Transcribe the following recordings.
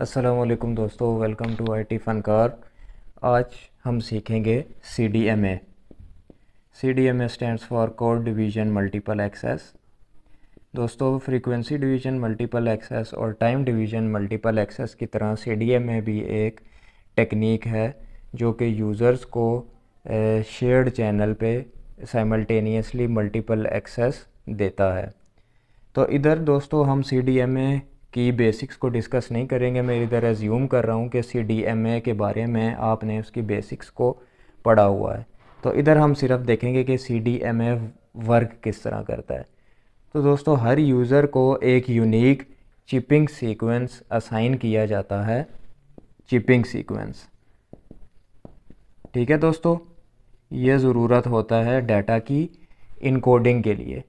असलम दोस्तों welcome to I T Funkaar आज हम सीखेंगे C D M A C D M A stand for code division multiple access दोस्तों frequency division multiple access और time division multiple access की तरह सी D M ए भी एक टेक्निक है जो कि यूज़र्स को शेयर्ड चैनल पे साइमल्टेनियसली मल्टीपल एक्सेस देता है तो इधर दोस्तों हम सी डी एम ए की बेसिक्स को डिस्कस नहीं करेंगे मैं इधर एज्यूम कर रहा हूँ कि सी डी एम ए के बारे में आपने उसकी बेसिक्स को पढ़ा हुआ है तो इधर हम सिर्फ देखेंगे कि C D M A work किस तरह करता है तो दोस्तों हर यूज़र को एक यूनिक चिपिंग सीक्वेंस असाइन किया जाता है चिपिंग सीक्वेंस ठीक है दोस्तों ये ज़रूरत होता है डाटा की इनकोडिंग के लिए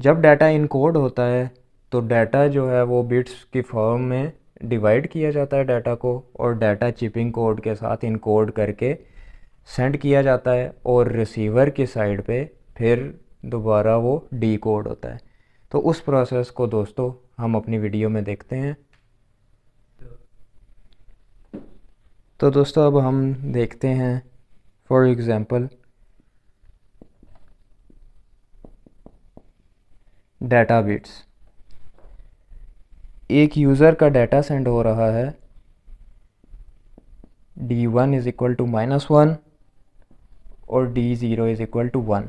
जब डाटा इनकोड होता है तो डाटा जो है वो बिट्स की फॉर्म में डिवाइड किया जाता है डाटा को और डाटा चिपिंग कोड के साथ इनकोड करके सेंड किया जाता है और रिसीवर की साइड पे फिर दोबारा वो डी कोड होता है तो उस प्रोसेस को दोस्तों हम अपनी वीडियो में देखते हैं तो दोस्तों अब हम देखते हैं फॉर एग्ज़ाम्पल डाटा बिट्स एक यूज़र का डाटा सेंड हो रहा है D one is equal to minus one और D zero is equal to one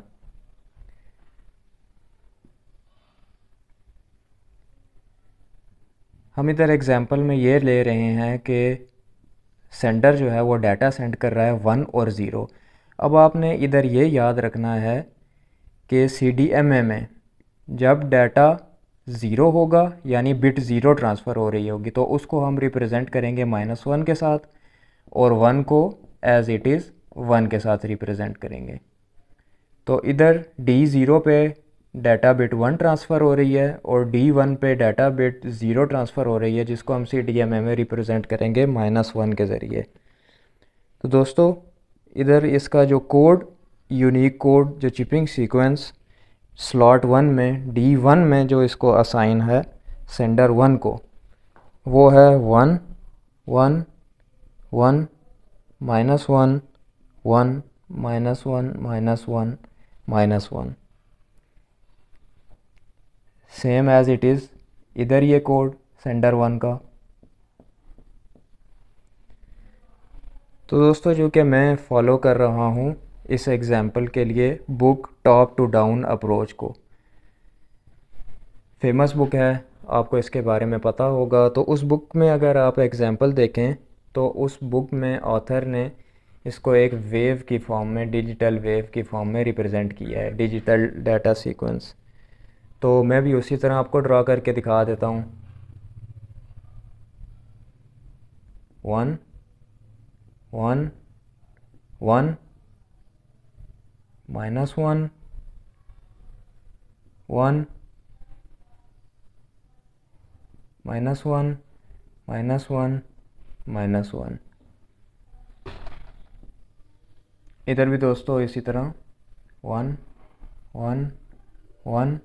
हम इधर एग्ज़ाम्पल में ये ले रहे हैं कि सेंडर जो है वो डाटा सेंड कर रहा है वन और ज़ीरो अब आपने इधर ये याद रखना है कि सी डी एम ए में जब डाटा ज़ीरो होगा यानी बिट ज़ीरो ट्रांसफ़र हो रही होगी तो उसको हम रिप्रेजेंट करेंगे माइनस वन के साथ और वन को एज इट इज़ वन के साथ रिप्रेजेंट करेंगे तो इधर डी ज़ीरो पे डाटा बिट वन ट्रांसफ़र हो रही है और डी वन पे डाटा बिट ज़ीरो ट्रांसफ़र हो रही है जिसको हम सी डी एम ए में रिप्रेजेंट करेंगे माइनस वन के ज़रिए तो दोस्तों इधर इसका जो कोड यूनिक कोड जो चिपिंग सीक्वेंस स्लॉट वन में डी वन में जो इसको असाइन है सेंडर वन को वो है one one one minus one one minus one minus one minus one same as it is इधर ये कोड सेंडर वन का तो दोस्तों जो कि मैं फॉलो कर रहा हूँ इस एग्ज़ाम्पल के लिए book top to down approach को फेमस बुक है आपको इसके बारे में पता होगा तो उस बुक में अगर आप एग्ज़ाम्पल देखें तो उस बुक में ऑथर ने इसको एक वेव की फॉर्म में डिजिटल वेव की फॉर्म में रिप्रेजेंट किया है डिजिटल डाटा सीक्वेंस तो मैं भी उसी तरह आपको ड्रा करके दिखा देता हूँ one one one minus 1 1 minus 1 minus 1 minus one इधर भी दोस्तों इसी तरह one one one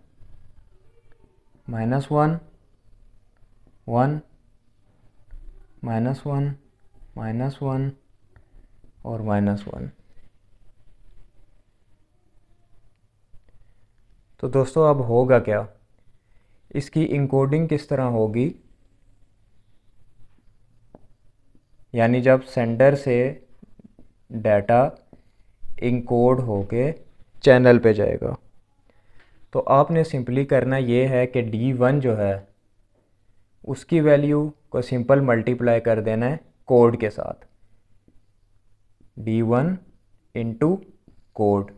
minus one one minus one minus one और माइनस वन तो दोस्तों अब होगा क्या इसकी इंकोडिंग किस तरह होगी यानी जब सेंडर से डाटा इंकोड होके चैनल पे जाएगा तो आपने सिंपली करना ये है कि डी वन जो है उसकी वैल्यू को सिंपल मल्टीप्लाई कर देना है कोड के साथ डी वन इंटू कोड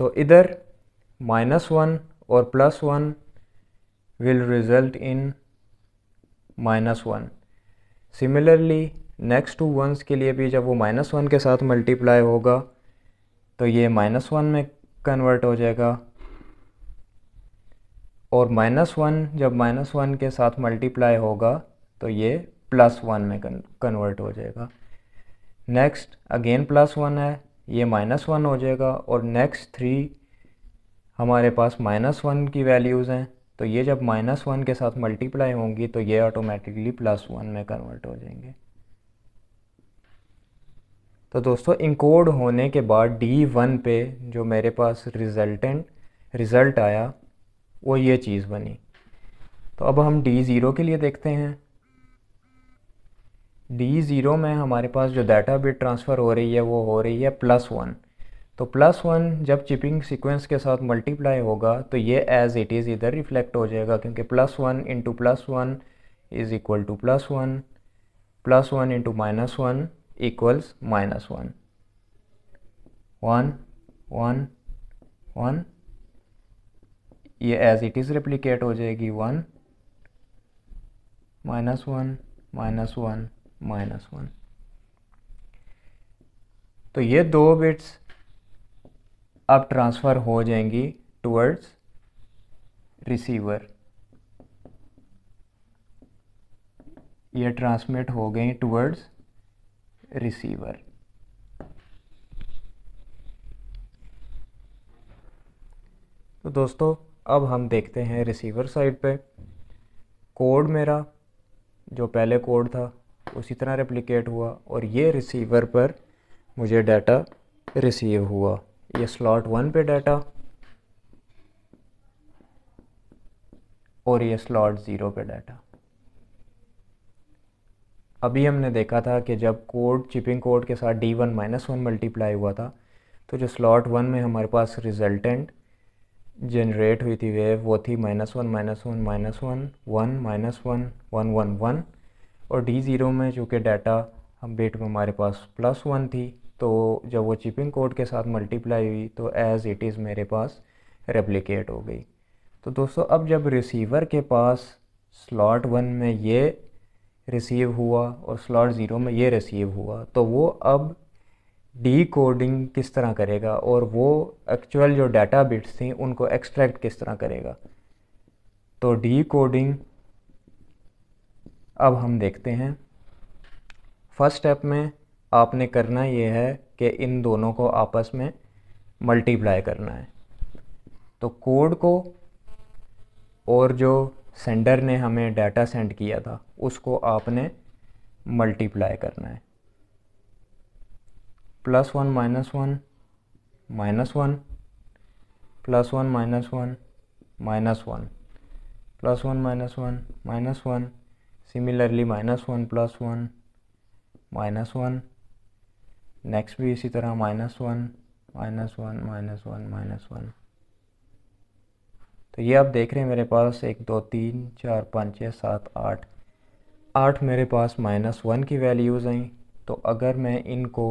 तो इधर माइनस वन और plus one will result in minus one similarly next two ones के लिए भी जब वो माइनस वन के साथ मल्टीप्लाई होगा तो ये माइनस वन में कन्वर्ट हो जाएगा और माइनस वन जब माइनस वन के साथ मल्टीप्लाई होगा तो ये प्लस वन में कन्वर्ट हो जाएगा नेक्स्ट अगेन प्लस वन है ये माइनस वन हो जाएगा और नेक्स्ट थ्री हमारे पास माइनस वन की वैल्यूज़ हैं तो ये जब माइनस वन के साथ मल्टीप्लाई होंगी तो ये ऑटोमेटिकली प्लस वन में कन्वर्ट हो जाएंगे तो दोस्तों इंकोड होने के बाद डी वन पे जो मेरे पास रिजल्टेंट रिज़ल्ट आया वो ये चीज़ बनी तो अब हम डी ज़ीरो के लिए देखते हैं डी ज़ीरो में हमारे पास जो डाटा बिट ट्रांसफ़र हो रही है वो हो रही है प्लस वन तो प्लस वन जब चिपिंग सीक्वेंस के साथ मल्टीप्लाई होगा तो ये एज इट इज़ इधर रिफ्लेक्ट हो जाएगा क्योंकि plus one into plus one is equal to plus one plus one into minus one equals minus one one one one ये एज इट इज़ रिप्लीकेट हो जाएगी one minus one minus one minus one तो ये दो bits अब transfer हो जाएंगी towards receiver ये ट्रांसमिट हो गई टुवर्ड्स रिसीवर तो दोस्तों अब हम देखते हैं रिसीवर साइड पे कोड मेरा जो पहले कोड था उसी तरह रेप्लिकेट हुआ और ये रिसीवर पर मुझे डाटा रिसीव हुआ ये स्लॉट वन पे डाटा और ये स्लॉट ज़ीरो पे डाटा अभी हमने देखा था कि जब कोड चिपिंग कोड के साथ D one minus one multiply हुआ था तो जो स्लॉट वन में हमारे पास रिजल्टेंट जनरेट हुई थी वेव वो थी minus one minus one minus one one minus one one one one और डी ज़ीरो में चूँकि डाटा बेट में हमारे पास प्लस वन थी तो जब वो चिपिंग कोड के साथ मल्टीप्लाई हुई तो एज़ इट इज़ मेरे पास रेप्लिकेट हो गई तो दोस्तों अब जब रिसीवर के पास स्लॉट वन में ये रिसीव हुआ और स्लॉट ज़ीरो में ये रिसीव हुआ तो वो अब डी कोडिंग किस तरह करेगा और वो एक्चुअल जो डाटा बिट्स थी उनको एक्सट्रैक्ट किस तरह करेगा तो डी कोडिंग अब हम देखते हैं फर्स्ट स्टेप में आपने करना ये है कि इन दोनों को आपस में मल्टीप्लाई करना है तो कोड को और जो सेंडर ने हमें डाटा सेंड किया था उसको आपने मल्टीप्लाई करना है plus one minus one minus one plus one minus one minus one plus one minus one minus one similarly minus one plus one minus one next भी इसी तरह minus one minus one minus one minus one तो ये आप देख रहे हैं मेरे पास एक दो तीन चार पाँच छः सात आठ आठ मेरे पास माइनस वन की वैल्यूज़ आई तो अगर मैं इनको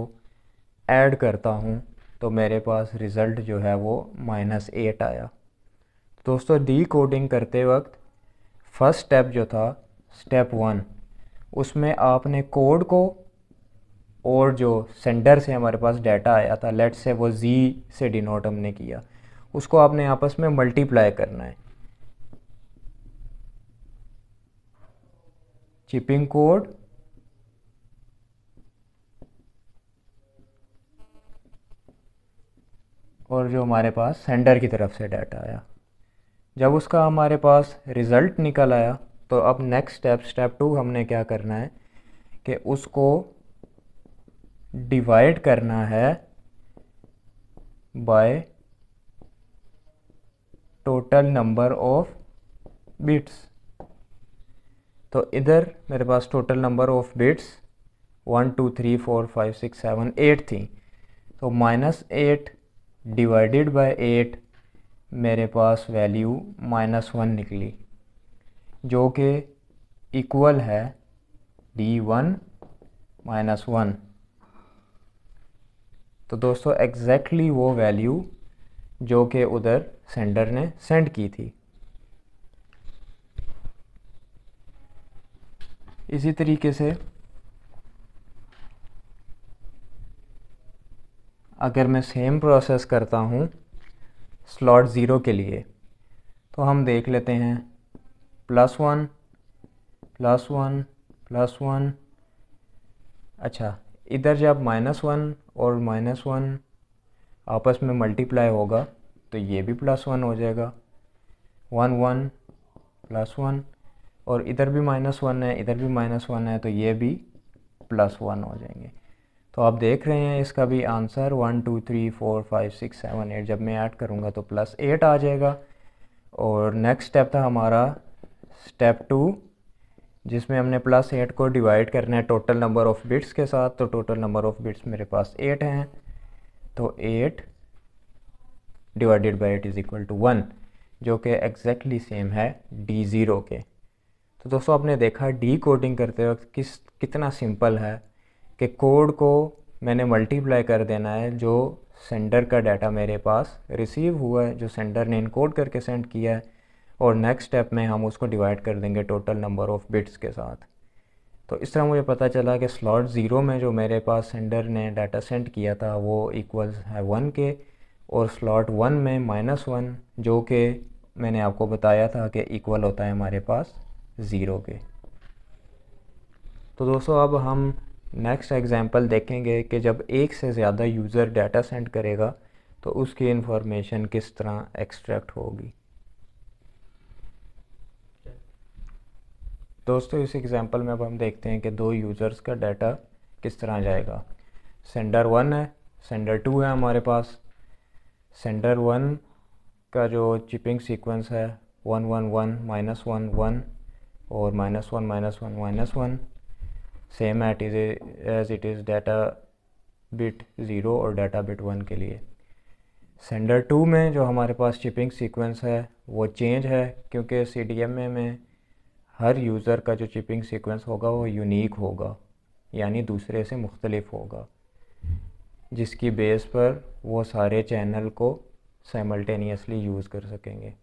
ऐड करता हूँ तो मेरे पास रिज़ल्ट जो है वो माइनस एट आया दोस्तों डी कोडिंग करते वक्त फ़र्स्ट स्टेप जो था स्टेप वन उसमें आपने कोड को और जो सेंडर से हमारे पास डाटा आया था लेट से वो जी से डिनोट हमने किया उसको आपने आपस में मल्टीप्लाई करना है चिपिंग कोड और जो हमारे पास सेंडर की तरफ से डाटा आया जब उसका हमारे पास रिज़ल्ट निकल आया तो अब नेक्स्ट स्टेप स्टेप टू हमने क्या करना है कि उसको डिवाइड करना है by total number of bits तो इधर मेरे पास total number of bits one two three four five six seven eight थी तो minus eight divided by eight मेरे पास वैल्यू माइनस वन निकली जो कि इक्वल है डी वन माइनस वन तो दोस्तों एग्जैक्टली exactly वो वैल्यू जो कि उधर सेंडर ने सेंड की थी इसी तरीके से अगर मैं सेम प्रोसेस करता हूँ स्लॉट ज़ीरो के लिए तो हम देख लेते हैं plus one plus one plus one अच्छा इधर जब माइनस वन और माइनस वन आपस में मल्टीप्लाई होगा तो ये भी प्लस वन हो जाएगा वन वन प्लस वन और इधर भी माइनस वन है इधर भी माइनस वन है तो ये भी प्लस वन हो जाएंगे तो आप देख रहे हैं इसका भी answer one two three four five six seven eight जब मैं ऐड करूँगा तो प्लस एट आ जाएगा और नेक्स्ट स्टेप था हमारा स्टेप टू जिसमें हमने प्लस एट को डिवाइड करना है टोटल नंबर ऑफ़ बिट्स के साथ तो टोटल नंबर ऑफ़ बिट्स मेरे पास एट हैं तो eight divided by eight is equal to one जो कि एग्जैक्टली सेम है डी ज़ीरो के तो दोस्तों आपने देखा डी कोडिंग करते वक्त किस कितना सिंपल है कि कोड को मैंने मल्टीप्लाई कर देना है जो सेंडर का डाटा मेरे पास रिसीव हुआ है जो सेंडर ने इनकोड करके सेंड किया है और नेक्स्ट स्टेप में हम उसको डिवाइड कर देंगे टोटल नंबर ऑफ़ बिट्स के साथ तो इस तरह मुझे पता चला कि स्लॉट ज़ीरो में जो मेरे पास सेंडर ने डाटा सेंड किया था वो इक्वल्स है वन के और स्लॉट वन में माइनस वन जो कि मैंने आपको बताया था कि इक्वल होता है हमारे पास ज़ीरो के तो दोस्तों अब हम नेक्स्ट एग्जांपल देखेंगे कि जब एक से ज़्यादा यूज़र डाटा सेंड करेगा तो उसकी इन्फॉर्मेशन किस तरह एक्सट्रैक्ट होगी दोस्तों इस एग्ज़ाम्पल में अब हम देखते हैं कि दो यूज़र्स का डाटा किस तरह जाएगा सेंडर वन है सेंडर टू है हमारे पास सेंडर वन का जो चिपिंग सीक्वेंस है one one one minus one one और minus one minus one minus one same at is as it is data bit zero और डाटा बिट वन के लिए सेंडर टू में जो हमारे पास चिपिंग सीक्वेंस है वो चेंज है क्योंकि सी डी एम ए में हर यूज़र का जो चिपिंग सीक्वेंस होगा वो यूनिक होगा यानी दूसरे से मुख्तलिफ होगा जिसकी बेस पर वो सारे चैनल को साइमल्टेनियसली यूज़ कर सकेंगे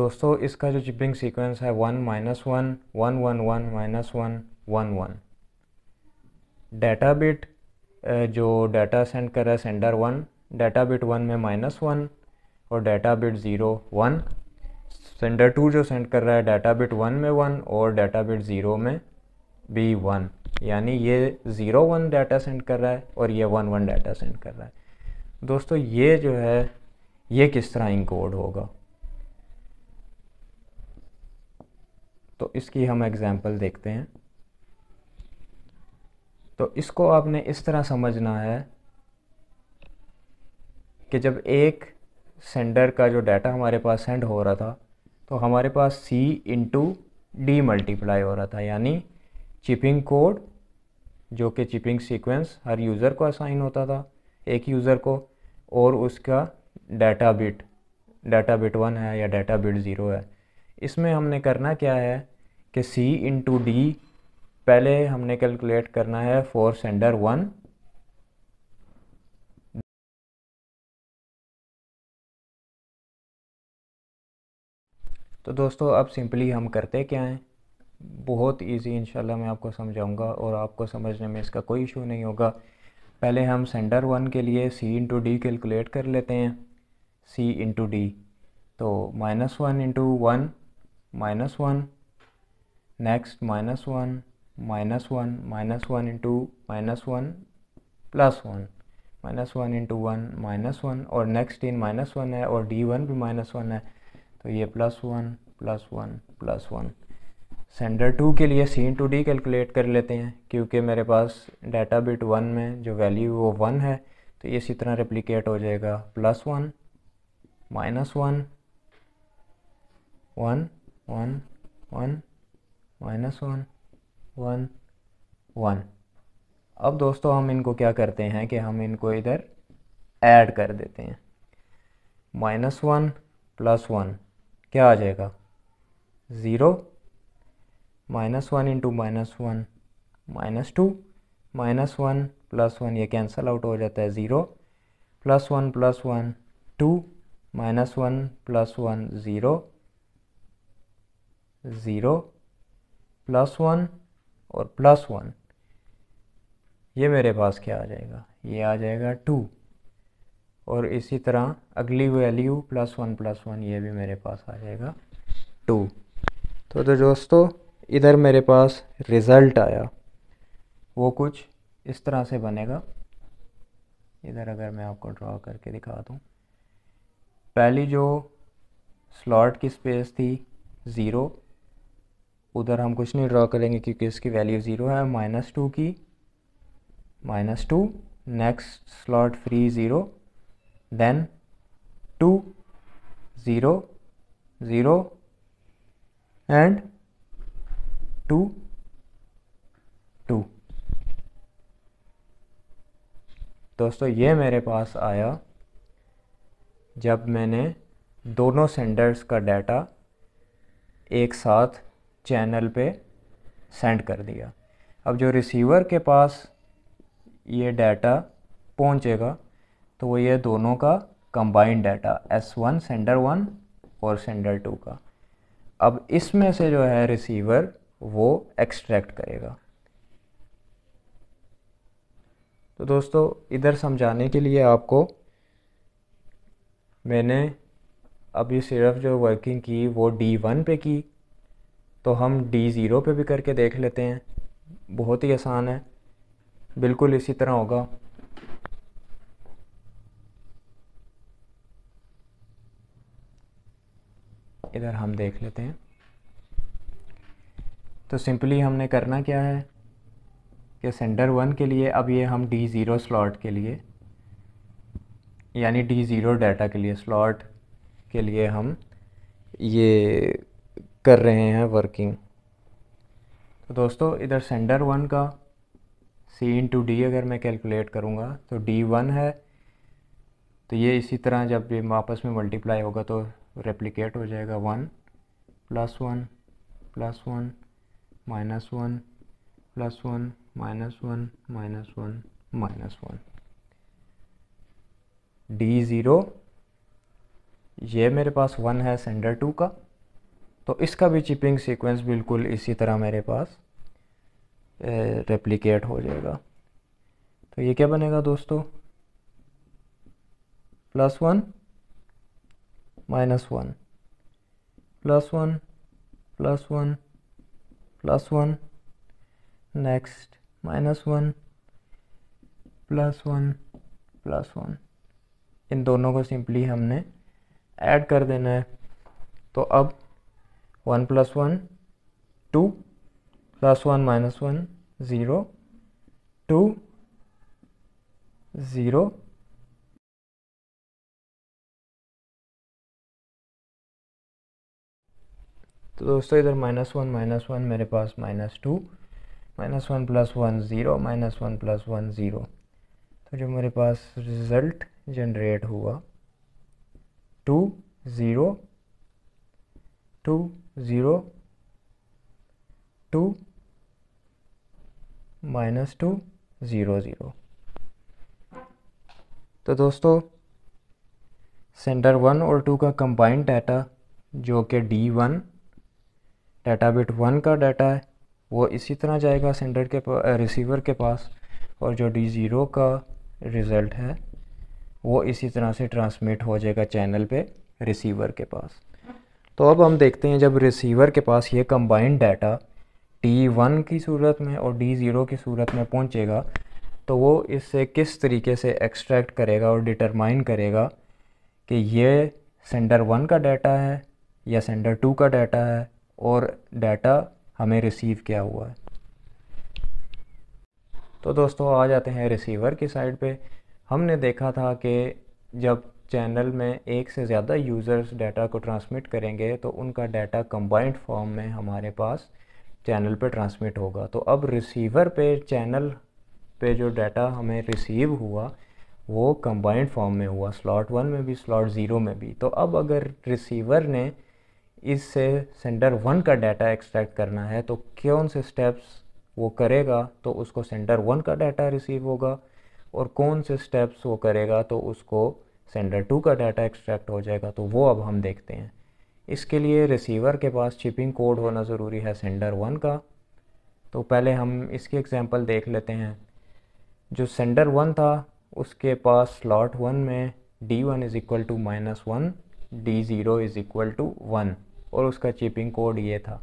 दोस्तों इसका जो चिपिंग सीक्वेंस है one minus one one one one minus one one one data bit जो डाटा सेंड कर रहा है sender one data bit one में माइनस वन और data bit zero one sender two जो सेंड कर रहा है डाटा बिट वन में वन और डाटा बिट ज़ीरो में भी वन यानी ये ज़ीरो वन डाटा सेंड कर रहा है और ये वन वन डाटा सेंड कर रहा है दोस्तों ये जो है ये किस तरह इंकोड होगा तो इसकी हम एग्ज़ाम्पल देखते हैं तो इसको आपने इस तरह समझना है कि जब एक सेंडर का जो डाटा हमारे पास सेंड हो रहा था तो हमारे पास सी इंटू डी मल्टीप्लाई हो रहा था यानी चिपिंग कोड जो कि चिपिंग सीक्वेंस हर यूज़र को असाइन होता था एक यूज़र को और उसका data bit data bit one है या डाटा बिट ज़ीरो है इसमें हमने करना क्या है कि सी इंटू डी पहले हमने कैलकुलेट करना है फॉर सेंडर वन तो दोस्तों अब सिंपली हम करते क्या हैं बहुत इजी इंशाल्लाह मैं आपको समझाऊंगा और आपको समझने में इसका कोई इशू नहीं होगा पहले हम सेंडर वन के लिए सी इंटू डी कैलकुलेट कर लेते हैं सी इंटू डी तो minus one into one minus one next minus one minus one minus one into minus one plus one minus one into one minus one और next in minus one है और D one भी minus one है तो ये plus one plus one plus one sender two के लिए सी to D calculate कर लेते हैं क्योंकि मेरे पास डाटा बिट वन में जो वैल्यू वो वन है तो ये इसी तरह रिप्लीकेट हो जाएगा plus one minus one one one one minus one one one अब दोस्तों हम इनको क्या करते हैं कि हम इनको इधर ऐड कर देते हैं माइनस वन प्लस वन क्या आ जाएगा zero minus one into minus one minus two minus one plus one ये कैंसल आउट हो जाता है zero plus one plus one two minus one plus one zero zero plus one और plus one ये मेरे पास क्या आ जाएगा ये आ जाएगा टू और इसी तरह अगली value plus one plus one ये भी मेरे पास आ जाएगा टू तो, तो दोस्तों इधर मेरे पास रिज़ल्ट आया वो कुछ इस तरह से बनेगा इधर अगर मैं आपको ड्रा करके दिखा दूँ पहली जो स्लॉट की स्पेस थी ज़ीरो उधर हम कुछ नहीं ड्रा करेंगे क्योंकि इसकी वैल्यू ज़ीरो है माइनस टू की minus two next slot free zero then 2 0 0 and 2 2 दोस्तों ये मेरे पास आया जब मैंने दोनों सेंडर्स का डाटा एक साथ चैनल पे सेंड कर दिया अब जो रिसीवर के पास ये डाटा पहुंचेगा तो वो ये दोनों का combined data S one sender one और सेंडर टू का अब इसमें से जो है रिसीवर वो एक्सट्रैक्ट करेगा तो दोस्तों इधर समझाने के लिए आपको मैंने अभी सिर्फ जो वर्किंग की वो डी वन पे की तो हम डी ज़ीरो पे भी करके देख लेते हैं बहुत ही आसान है बिल्कुल इसी तरह होगा इधर हम देख लेते हैं तो सिंपली हमने करना क्या है कि सेंडर वन के लिए अब ये हम डी ज़ीरो स्लॉट के लिए यानी डी ज़ीरो डाटा के लिए स्लॉट के लिए हम ये कर रहे हैं वर्किंग तो दोस्तों इधर सेंडर वन का सी इंटू डी अगर मैं कैलकुलेट करूँगा तो डी वन है तो ये इसी तरह जब ये आपस में मल्टीप्लाई होगा तो रेप्लिकेट हो जाएगा one plus one plus one minus one plus one minus one minus one minus one D zero ये मेरे पास वन है सेंडर टू का तो इसका भी चिपिंग सीक्वेंस बिल्कुल इसी तरह मेरे पास रेप्लिकेट हो जाएगा तो ये क्या बनेगा दोस्तों plus one minus one plus one plus one plus one next minus one plus one plus one इन दोनों को सिंपली हमने ऐड कर देना है तो अब one plus one two plus one minus one zero two zero तो दोस्तों इधर माइनस वन माइनस वन मेरे पास minus two minus one plus one zero minus one plus one zero तो जो मेरे पास रिज़ल्ट जनरेट हुआ two zero two zero two minus two zero zero तो दोस्तों सेंटर वन और टू का कंबाइंड डाटा जो कि D one data bit one का डाटा है वो इसी तरह जाएगा सेंडर के रिसीवर के पास और जो डी ज़ीरो का रिज़ल्ट है वो इसी तरह से ट्रांसमिट हो जाएगा चैनल पे रिसीवर के पास तो अब हम देखते हैं जब रिसीवर के पास ये कंबाइंड डाटा टी वन की सूरत में और डी ज़ीरो की सूरत में पहुंचेगा तो वो इससे किस तरीके से एक्सट्रैक्ट करेगा और डिटरमाइन करेगा कि ये सेंडर वन का डाटा है या सेंडर टू का डाटा है और डाटा हमें रिसीव क्या हुआ है तो दोस्तों आ जाते हैं रिसीवर की साइड पे हमने देखा था कि जब चैनल में एक से ज़्यादा यूज़र्स डाटा को ट्रांसमिट करेंगे तो उनका डाटा कंबाइंड फॉर्म में हमारे पास चैनल पे ट्रांसमिट होगा तो अब रिसीवर पे चैनल पे जो डाटा हमें रिसीव हुआ वो कंबाइंड फॉर्म में हुआ स्लॉट वन में भी स्लॉट ज़ीरो में भी तो अब अगर रिसीवर ने इससे सेंडर वन का डाटा एक्सट्रैक्ट करना है तो कौन से स्टेप्स वो करेगा तो उसको सेंडर वन का डाटा रिसीव होगा और कौन से स्टेप्स वो करेगा तो उसको सेंडर टू का डाटा एक्सट्रैक्ट हो जाएगा तो वो अब हम देखते हैं इसके लिए रिसीवर के पास शिपिंग कोड होना ज़रूरी है सेंडर वन का तो पहले हम इसकी एग्जांपल देख लेते हैं जो सेंडर वन था उसके पास स्लॉट वन में D one is equal to minus one D zero is equal to one और उसका चिपिंग कोड ये था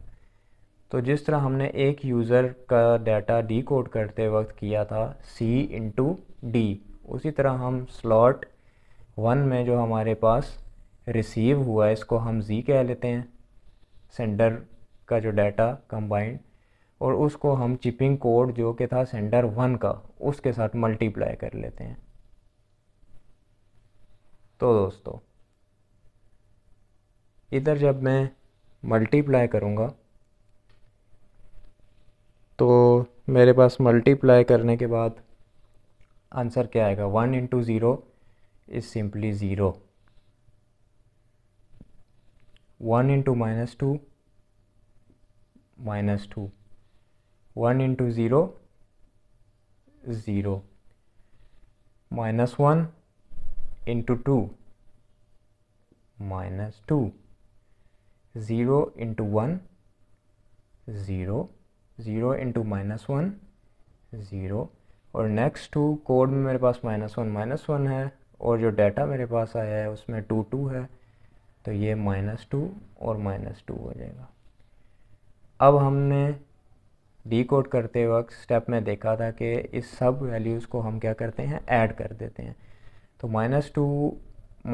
तो जिस तरह हमने एक यूज़र का डाटा डी कोड करते वक्त किया था सी इंटू डी उसी तरह हम स्लॉट वन में जो हमारे पास रिसीव हुआ इसको हम जी कह लेते हैं सेंडर का जो डाटा कंबाइंड और उसको हम चिपिंग कोड जो कि था सेंडर वन का उसके साथ मल्टीप्लाई कर लेते हैं तो दोस्तों इधर जब मैं मल्टीप्लाई करूँगा तो मेरे पास मल्टीप्लाई करने के बाद आंसर क्या आएगा one into zero is simply zero one into minus two minus two one into zero zero minus one into two minus two zero into one zero zero into minus one zero और next two code में मेरे पास minus one minus one है और जो data मेरे पास आया है उसमें टू टू है तो ये माइनस टू और माइनस टू हो जाएगा अब हमने डी कोड करते वक्त स्टेप में देखा था कि इस सब वैल्यूज़ को हम क्या करते हैं ऐड कर देते हैं तो minus two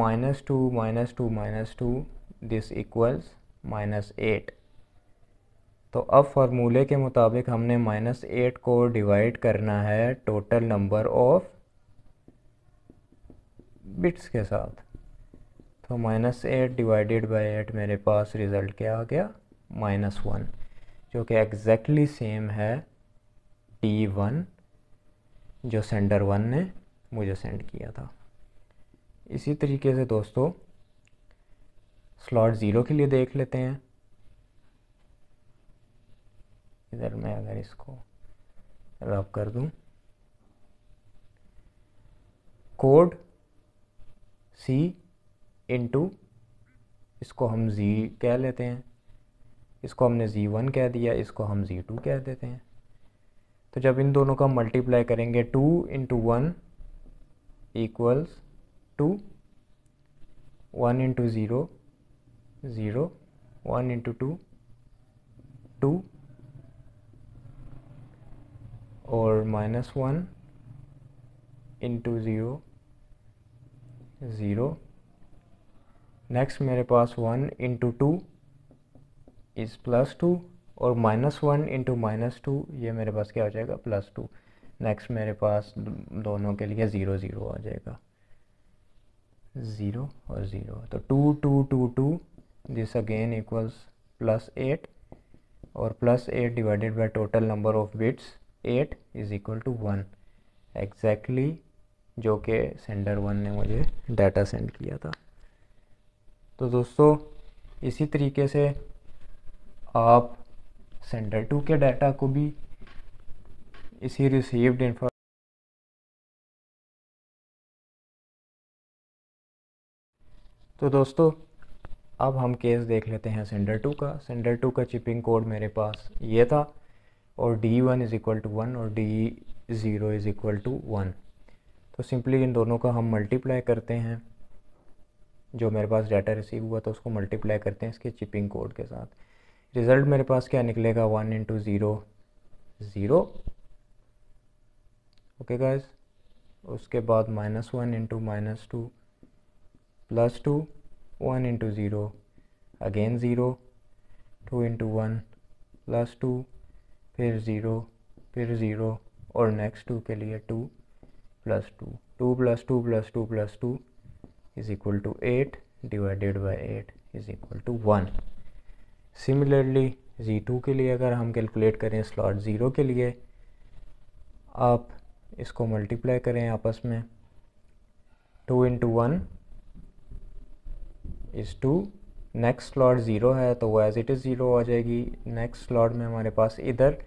minus two minus two minus two this equals minus eight तो अब फार्मूले के मुताबिक हमने माइनस एट को डिवाइड करना है टोटल नंबर ऑफ बिट्स के साथ तो minus eight divided by eight मेरे पास रिज़ल्ट क्या आ गया माइनस वन जो कि एग्जैक्टली सेम है टी वन जो सेंडर वन ने मुझे सेंड किया था इसी तरीके से दोस्तों स्लॉट ज़ीरो के लिए देख लेते हैं इधर मैं अगर इसको रब कर दूं कोड सी इंटू इसको हम जी कह लेते हैं इसको हमने जी वन कह दिया इसको हम जी टू कह देते हैं तो जब इन दोनों का मल्टीप्लाई करेंगे two into one equals two one into zero zero one into two two और minus one into zero zero next मेरे पास one into two is plus two और minus one into minus two ये मेरे पास क्या हो जाएगा प्लस टू नेक्स्ट मेरे पास दोनों के लिए ज़ीरो ज़ीरो आ जाएगा ज़ीरो और ज़ीरो तो two two two two this again equals plus 8 or plus 8 divided by total number of bits 8 is equal to 1 exactly जो कि सेंडर वन ने मुझे डाटा सेंड किया था तो दोस्तों इसी तरीके से आप सेंडर टू के डाटा को भी इसी रिसीव्ड इन्फॉर्मेशन तो दोस्तों अब हम केस देख लेते हैं सेंडर टू का सेंडर टू का चिपिंग कोड मेरे पास ये था और D one is equal to one और D zero is equal to one तो सिंपली इन दोनों का हम मल्टीप्लाई करते हैं जो मेरे पास डाटा रिसीव हुआ था उसको मल्टीप्लाई करते हैं इसके चिपिंग कोड के साथ रिज़ल्ट मेरे पास क्या निकलेगा one into zero zero okay guys उसके बाद minus one into minus two plus two 1 into 0 again 0 2 into 1 plus two फिर ज़ीरो फिर ज़ीरो और नेक्स्ट टू के लिए two plus two two plus two plus two plus two is equal to eight divided by eight is equal to one similarly G two के लिए अगर हम calculate करें स्लॉट ज़ीरो के लिए आप इसको मल्टीप्लाई करें आपस में two into one is two next slot zero है तो वो एज़ इट इज़ ज़ीरो आ जाएगी नेक्स्ट स्लॉट में हमारे पास इधर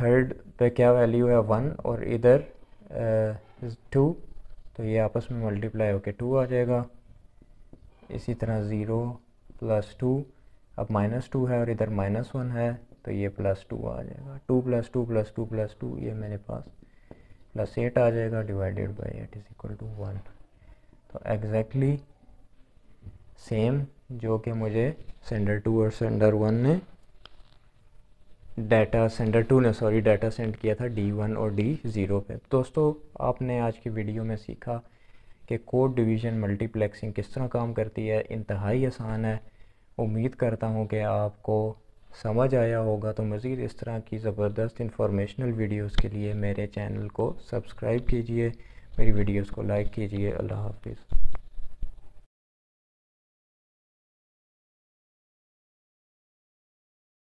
थर्ड पे क्या वैल्यू है वन और इधर टू uh, तो ये आपस में मल्टीप्लाई होके टू आ जाएगा इसी तरह ज़ीरो प्लस टू अब माइनस टू है और इधर माइनस वन है तो ये प्लस टू आ जाएगा two plus two plus two plus two ये मेरे पास प्लस एट आ जाएगा divided by eight is equal to one तो एग्जैक्टली exactly सेम जो कि मुझे सेंडर टू और सेंडर वन ने डाटा सेंडर टू ने सॉरी डाटा सेंड किया था डी वन और डी ज़ीरो पे दोस्तों आपने आज की वीडियो में सीखा कि कोड डिवीज़न मल्टीप्लेक्सिंग किस तरह काम करती है इंतहाई आसान है उम्मीद करता हूँ कि आपको समझ आया होगा तो मज़ीद इस तरह की ज़बरदस्त इंफॉर्मेशनल वीडियोस के लिए मेरे चैनल को सब्सक्राइब कीजिए मेरी वीडियोस को लाइक कीजिए अल्लाह हाफिज़